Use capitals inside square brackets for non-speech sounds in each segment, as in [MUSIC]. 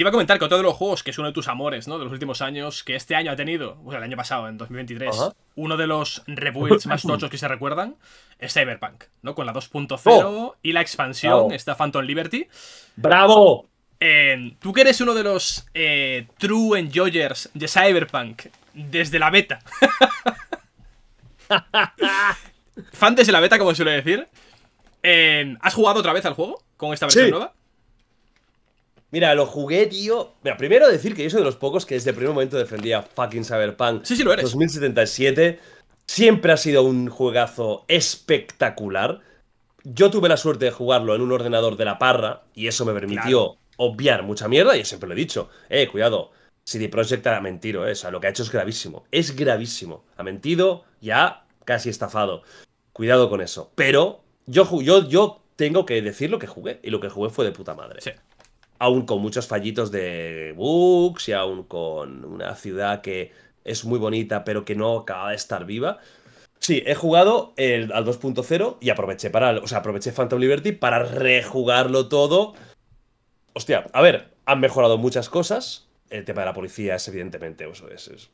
Te iba a comentar que otro de los juegos que es uno de tus amores, ¿no? De los últimos años, que este año ha tenido, o sea, el año pasado, en 2023, uno de los rebuilds más [LAUGHS] tochos que se recuerdan, es Cyberpunk, ¿no? Con la 2.0 y la expansión, oh. está Phantom Liberty. ¡Bravo! Tú que eres uno de los eh, true enjoyers de Cyberpunk desde la beta. [LAUGHS] Fan desde la beta, como suele decir. ¿Has jugado otra vez al juego con esta versión nueva? Mira, lo jugué, tío. Mira, primero decir que yo soy de los pocos que desde el primer momento defendía fucking Cyberpunk. Sí, sí, lo eres. 2077 siempre ha sido un juegazo espectacular. Yo tuve la suerte de jugarlo en un ordenador de la parra y eso me permitió obviar mucha mierda. Y yo siempre lo he dicho, eh, cuidado, CD Projekt ha mentido, eh. o sea, lo que ha hecho es gravísimo. Es gravísimo. Ha mentido y ha casi estafado. Cuidado con eso. Pero yo, yo, yo tengo que decir lo que jugué y lo que jugué fue de puta madre. Sí aún con muchos fallitos de bugs y aún con una ciudad que es muy bonita pero que no acaba de estar viva. Sí, he jugado al 2.0 y aproveché para, o sea, aproveché Phantom Liberty para rejugarlo todo. Hostia, a ver, han mejorado muchas cosas. El tema de la policía es evidentemente eso es,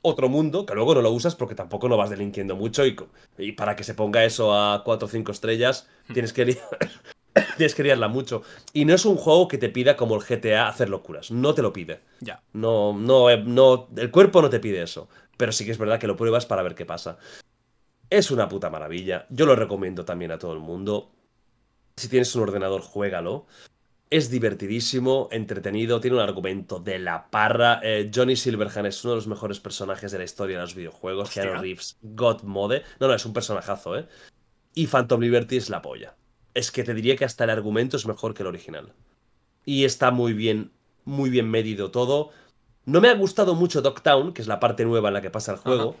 otro mundo que luego no lo usas porque tampoco no vas delinquiendo mucho y, para que se ponga eso a 4 o 5 estrellas hmm. tienes que Tienes mucho. Y no es un juego que te pida como el GTA hacer locuras. No te lo pide. Ya. No, no, eh, no. El cuerpo no te pide eso. Pero sí que es verdad que lo pruebas para ver qué pasa. Es una puta maravilla. Yo lo recomiendo también a todo el mundo. Si tienes un ordenador, juégalo. Es divertidísimo, entretenido, tiene un argumento de la parra. Eh, Johnny Silverhand es uno de los mejores personajes de la historia de los videojuegos. Keanu Reeves, God Mode. No, no, es un personajazo, ¿eh? Y Phantom Liberty es la polla es que te diría que hasta el argumento es mejor que el original. Y está muy bien, muy bien medido todo. No me ha gustado mucho Dogtown, que es la parte nueva en la que pasa el juego.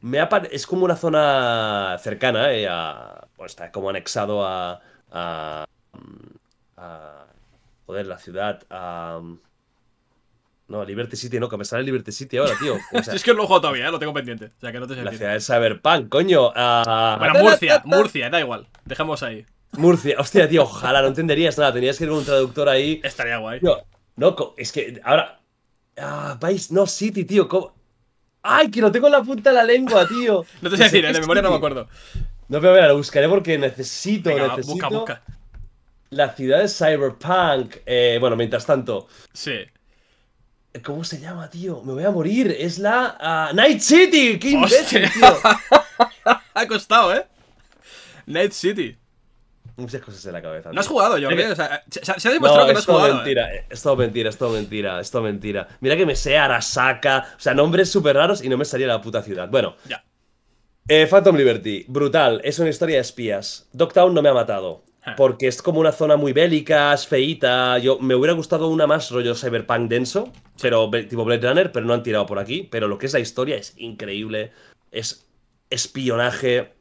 Me es como una zona cercana, eh, a, pues está como anexado a, a, a, Joder, la ciudad. A, no, Liberty City, no, que me sale Liberty City ahora, tío. [LAUGHS] es que no lo juego todavía, eh, lo tengo pendiente. O sea, que no te Cyberpunk, coño. Bueno, [LAUGHS] Murcia, Murcia, da igual. Dejamos ahí. Murcia, hostia, tío, ojalá, no entenderías nada, tendrías que ir con un traductor ahí. Estaría guay. no, es que ahora. Ah, Vice, no, City, tío, ¿cómo? ¡Ay, que lo tengo en la punta de la lengua, tío! [LAUGHS] no te sé decir, en ¿eh? de memoria no me acuerdo. No, pero mira, lo buscaré porque necesito, Venga, necesito. La ciudad de Cyberpunk. Eh, bueno, mientras tanto. Sí. ¿Cómo se llama, tío? Me voy a morir. Es la. Ah, Night City. ¡Qué imbécil, tío! [LAUGHS] ha costado, ¿eh? Night City muchas cosas en la cabeza. No has jugado, yo. se, ha demostrado que no has jugado. Mentira, ¿eh? Es todo mentira, es todo mentira, es todo mentira. Mira que me sé Arasaka, o sea, nombres súper raros y no me salía la puta ciudad. Bueno, ya. Eh, Phantom Liberty, brutal, es una historia de espías. Dogtown no me ha matado. Ah. Porque es como una zona muy bélica, es feíta. Yo, me hubiera gustado una más rollo cyberpunk denso, pero tipo Blade Runner, pero no han tirado por aquí. Pero lo que es la historia es increíble. Es espionaje.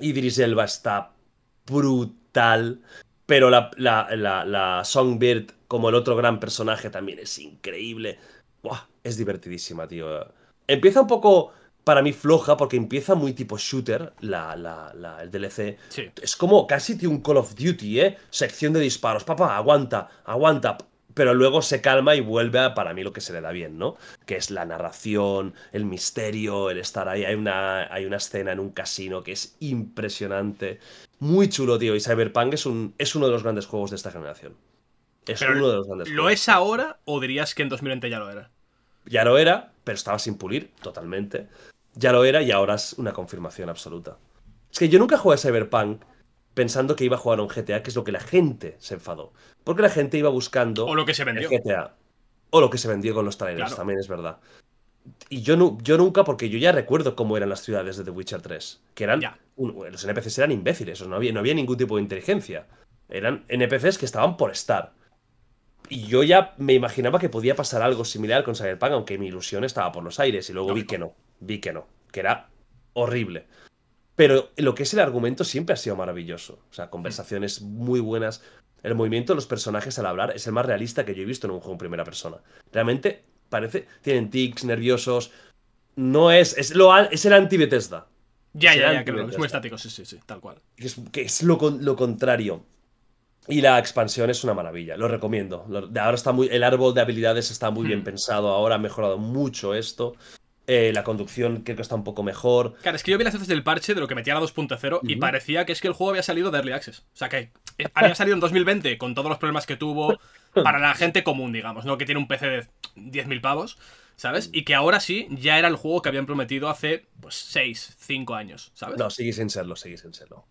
Idris Elba está brutal. Pero la, la, la, Songbird, como el otro gran personaje, también es increíble. Buah, es divertidísima, tío. Empieza un poco para mí floja porque empieza muy tipo shooter la, la, el DLC. Es como casi un Call of Duty, ¿eh? Sección de disparos. Papá, aguanta, aguanta pero luego se calma y vuelve a para mí lo que se le da bien, ¿no? Que es la narración, el misterio, el estar ahí. Hay una, hay una escena en un casino que es impresionante. Muy chulo, tío. Y Cyberpunk es, un, es uno de los grandes juegos de esta generación. Es uno de los grandes ¿Lo es ahora o dirías que en 2020 ya lo era? Ya lo era, pero estaba sin pulir totalmente. Ya lo era y ahora es una confirmación absoluta. Es que yo nunca jugué a Cyberpunk pensando que iba a jugar un GTA, que es lo que la gente se enfadó. Porque la gente iba buscando. O lo que se vendió. GTA. O lo que se vendió con los trailers, también es verdad. Y yo, yo nunca, porque yo ya recuerdo cómo eran las ciudades de The Witcher 3. Que eran. los NPCs eran imbéciles, no había, no había ningún tipo de inteligencia. Eran NPCs que estaban por estar. Y yo ya me imaginaba que podía pasar algo similar con Cyberpunk, aunque mi ilusión estaba por los aires. Y luego vi que no. Vi que no. Que era horrible. Pero lo que es el argumento siempre ha sido maravilloso. O sea, conversaciones muy buenas. El movimiento de los personajes al hablar es el más realista que yo he visto en un juego en primera persona. Realmente parece. Tienen tics, nerviosos. No es. Es, lo, es el anti Ya, ya, ya, creo. Es muy estático, sí, sí, sí, tal cual. Es, que es lo, contrario. Y la expansión es una maravilla, lo recomiendo. Ahora está muy, el árbol de habilidades está muy bien hmm. pensado, ahora ha mejorado mucho esto. Eh, la conducción creo que está un poco mejor. Claro, es que yo vi las veces del parche de lo que metía la 2.0 y parecía que es que el juego había salido de Early Access. O sea, que eh, había salido en 2020 con todos los problemas que tuvo para la gente común, digamos, ¿no? Que tiene un PC de 10.000 pavos, ¿sabes? Y que ahora sí ya era el juego que habían prometido hace, pues, 6, 5 años, ¿sabes? No, sigue sin serlo, sigue sin serlo.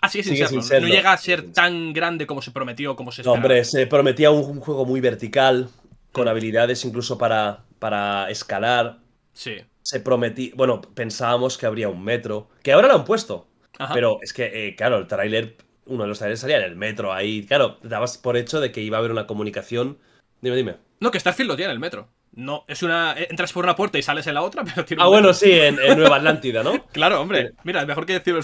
Ah, sigue sin, serlo. No llega a ser tan grande como se prometió, como se hombre, se prometía un, juego muy vertical, con habilidades incluso para, para escalar Sí. Se prometí, bueno, pensábamos que habría un metro, que ahora lo han puesto. Pero es que, eh, claro, el tráiler, uno de los trailers salía en el metro ahí. Claro, dabas por hecho de que iba a haber una comunicación. Dime, dime. No, que Starfield lo tiene en el metro. No, es una. Eh, entras por una puerta y sales en la otra, [LAUGHS] pero tiene Ah, bueno, sí, en, Nueva Atlántida, ¿no? [LAUGHS] claro, hombre. Mira, mejor que decir.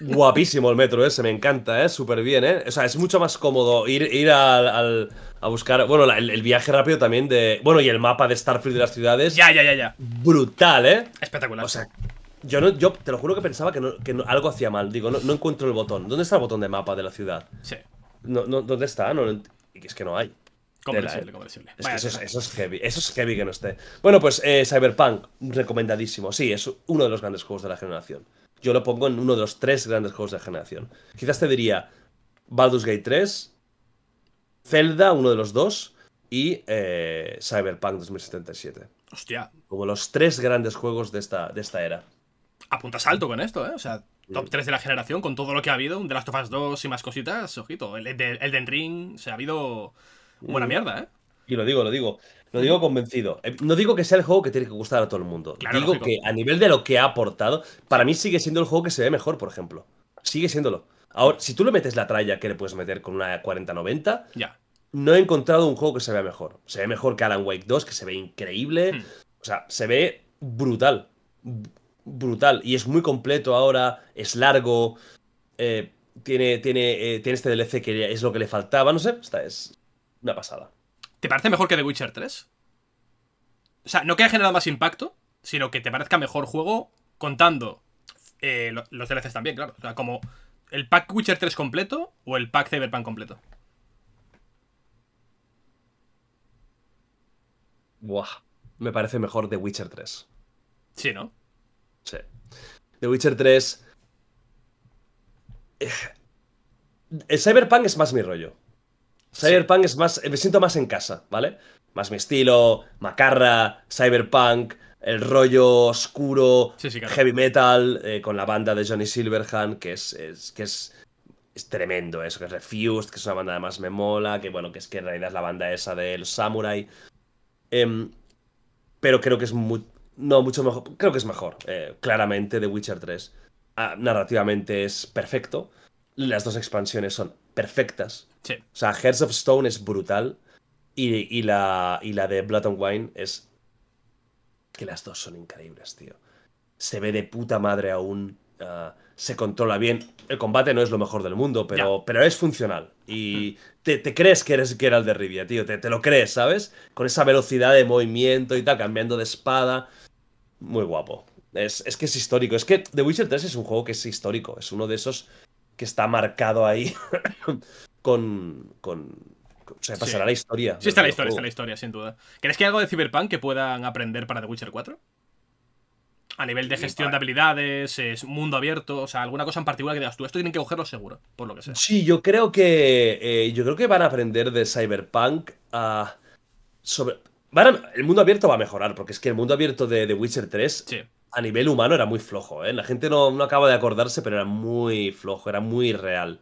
Guapísimo el metro ese, me encanta, ¿eh? Súper bien, ¿eh? O sea, es mucho más cómodo ir, ir al, a buscar. Bueno, el, viaje rápido también de. Bueno, y el mapa de Starfield de las ciudades. Ya, ya, ya, ya. Brutal, ¿eh? Espectacular. O sea, yo, no, yo te lo juro que pensaba que, algo hacía mal. Digo, no, encuentro el botón. ¿Dónde está el botón de mapa de la ciudad? Sí. ¿Dónde está? No, es que no hay. ¿eh? Comprensible, comprensible. Es que eso, es, heavy. Eso es heavy que no esté. Bueno, pues eh, Cyberpunk, recomendadísimo. Sí, es uno de los grandes juegos de la generación yo lo pongo en uno de los tres grandes juegos de la generación. Quizás te diría Baldur's Gate 3, Zelda, uno de los dos, y eh, Cyberpunk 2077. Hostia. Como los tres grandes juegos de esta, de esta era. Apuntas alto con esto, ¿eh? O sea, top 3 mm. de la generación, con todo lo que ha habido, de Last of Us 2 y más cositas, ojito. El, el, Elden Ring, o se ha habido buena mm. mierda, ¿eh? Y lo digo, lo digo. Lo digo convencido. Eh, no digo que sea el juego que tiene que gustar a todo el mundo. digo que a nivel de lo que ha aportado, para mí sigue siendo el juego que se ve mejor, por ejemplo. Sigue siéndolo. Ahora, si tú le metes la tralla que le puedes meter con una 40-90, no he encontrado un juego que se vea mejor. Se ve mejor que Alan Wake 2, que se ve increíble. Hmm. O sea, se ve brutal. brutal. Y es muy completo ahora, es largo. Eh, tiene, tiene, eh, tiene este DLC que es lo que le faltaba. No sé, esta es una pasada. ¿Te parece mejor que The Witcher 3? O sea, no que haya generado más impacto, sino que te parezca mejor juego contando eh, los DLCs también, claro. O sea, como el pack Witcher 3 completo o el pack Cyberpunk completo. Buah, me parece mejor The Witcher 3. Sí, ¿no? Sí. The Witcher 3... Eh, el Cyberpunk es más mi rollo. Cyberpunk es más. Eh, me siento más en casa, ¿vale? Más mi estilo, macarra, cyberpunk, el rollo oscuro, heavy metal, eh, con la banda de Johnny Silverhand, que es, que es, es, tremendo eso, que es Refused, que es una banda más me mola, que bueno, que es que en realidad es la banda esa del Samurai. Em, pero creo que es No, mucho mejor. Creo que es mejor, eh, claramente, de Witcher 3. Ah, narrativamente es perfecto las dos expansiones son perfectas. O sea, Hearts of Stone es brutal y, la, y la de Blood and Wine es... Que las dos son increíbles, tío. Se ve de puta madre aún. Ah, se controla bien. El combate no es lo mejor del mundo, pero, pero es funcional. Y te, crees que eres el de Rivia, tío. Te, lo crees, ¿sabes? Con esa velocidad de movimiento y tal, cambiando de espada. Muy guapo. Es, es, que es histórico. Es que The Witcher 3 es un juego que es histórico. Es uno de esos que está marcado ahí [LAUGHS] con, con, O sea, pasará la historia. Sí, está la historia, está la historia, sin duda. ¿Crees que hay algo de Cyberpunk que puedan aprender para The Witcher 4? A nivel de gestión de habilidades, es mundo abierto, o sea, alguna cosa en particular que digas tú, esto tienen que cogerlo seguro, por lo que sea. Sí, yo creo que. Eh, yo creo que van a aprender de Cyberpunk a. Sobre, el mundo abierto va a mejorar, porque es que el mundo abierto de The Witcher 3 sí a nivel humano era muy flojo, ¿eh? La gente no, no, acaba de acordarse, pero era muy flojo, era muy real.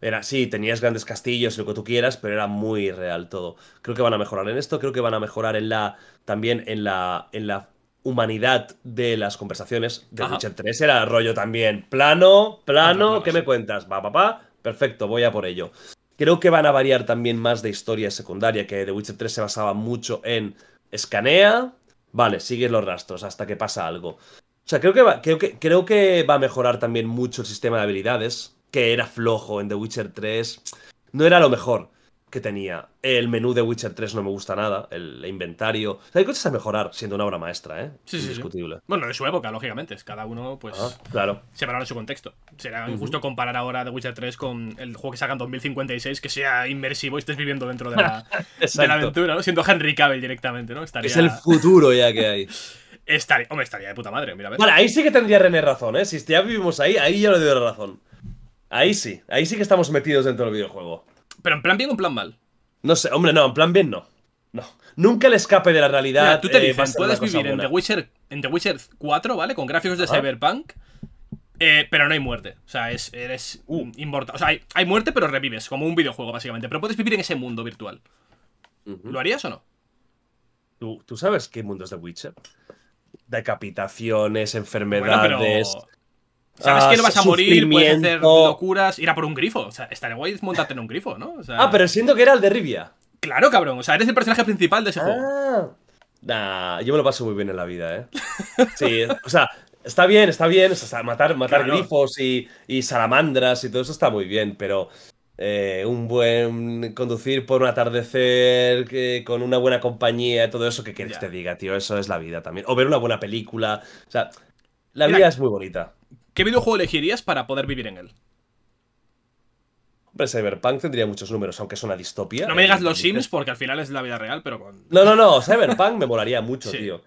Era, sí, tenías grandes castillos, y lo que tú quieras, pero era muy real todo. Creo que van a mejorar en esto, creo que van a mejorar en la. también en la. en la humanidad de las conversaciones. De Witcher 3 era rollo también. Plano, plano, ¿qué me cuentas? Va, papá, perfecto, voy a por ello. Creo que van a variar también más de historia secundaria, que de Witcher 3 se basaba mucho en escanea, Vale, sigue los rastros hasta que pasa algo. O sea, creo que, creo, que, creo que va a mejorar también mucho el sistema de habilidades, que era flojo en The Witcher 3. No era lo mejor que tenía. El menú de Witcher 3 no me gusta nada, el inventario. hay cosas a mejorar siendo una obra maestra, ¿eh? Sí, Sí, Bueno, de su época, lógicamente. Cada uno, pues. Ah, claro. Separado en su contexto. Será injusto comparar ahora de Witcher 3 con el juego que saca en 2056, que sea inmersivo y estés viviendo dentro de la, [LAUGHS] de aventura, ¿no? Siendo Henry Cavill directamente, ¿no? Es el futuro ya que hay. [LAUGHS] estaría... Hombre, estaría de puta madre, mira. ahí sí que tendría René razón, ¿eh? Si ya vivimos ahí, ahí ya le doy razón. Ahí sí, ahí sí que estamos metidos dentro del videojuego. ¿Pero en plan bien o en plan mal? No sé, hombre, no, en plan bien no. No. Nunca le escape de la realidad. tú te eh, puedes vivir en The, Witcher, 4, ¿vale? Con gráficos de Cyberpunk. Eh, pero no hay muerte. O sea, es, eres uh. inmortal. O sea, hay, muerte, pero revives, como un videojuego, básicamente. Pero puedes vivir en ese mundo virtual. ¿Lo harías o no? ¿Tú, sabes qué mundo es The Witcher? Decapitaciones, enfermedades. Sabes ah, que no vas a morir, puedes hacer locuras, ir a por un grifo. O sea, estaría guay montarte en un grifo, ¿no? Ah, pero siento que era el de Rivia. Claro, cabrón. O sea, eres el personaje principal de ese juego. Ah. Nah, yo me lo paso muy bien en la vida, ¿eh? Sí, o sea, está bien, está bien. O sea, matar, matar grifos y, salamandras y todo eso está muy bien, pero eh, un buen conducir por un atardecer con una buena compañía, todo eso que quieres te diga, tío, eso es la vida también. O ver una buena película, o sea, la vida es muy bonita. ¿Qué videojuego elegirías para poder vivir en él? Hombre, Cyberpunk tendría muchos números, aunque es una distopia. No me digas eh, los Sims, porque al final es la vida real, pero con. No, no, no. Cyberpunk me molaría mucho, [LAUGHS] tío.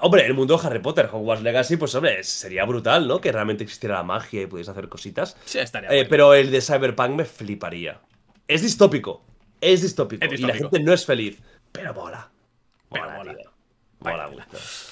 Hombre, el mundo de Harry Potter, Hogwarts Legacy, pues hombre, sería brutal, ¿no? Que realmente existiera la magia y pudiese hacer cositas. Sí, estaría. Eh, Pero el de Cyberpunk me fliparía. Es distópico. Es distópico. Y la gente no es feliz. Pero mola. Pero mola. Tío. mola,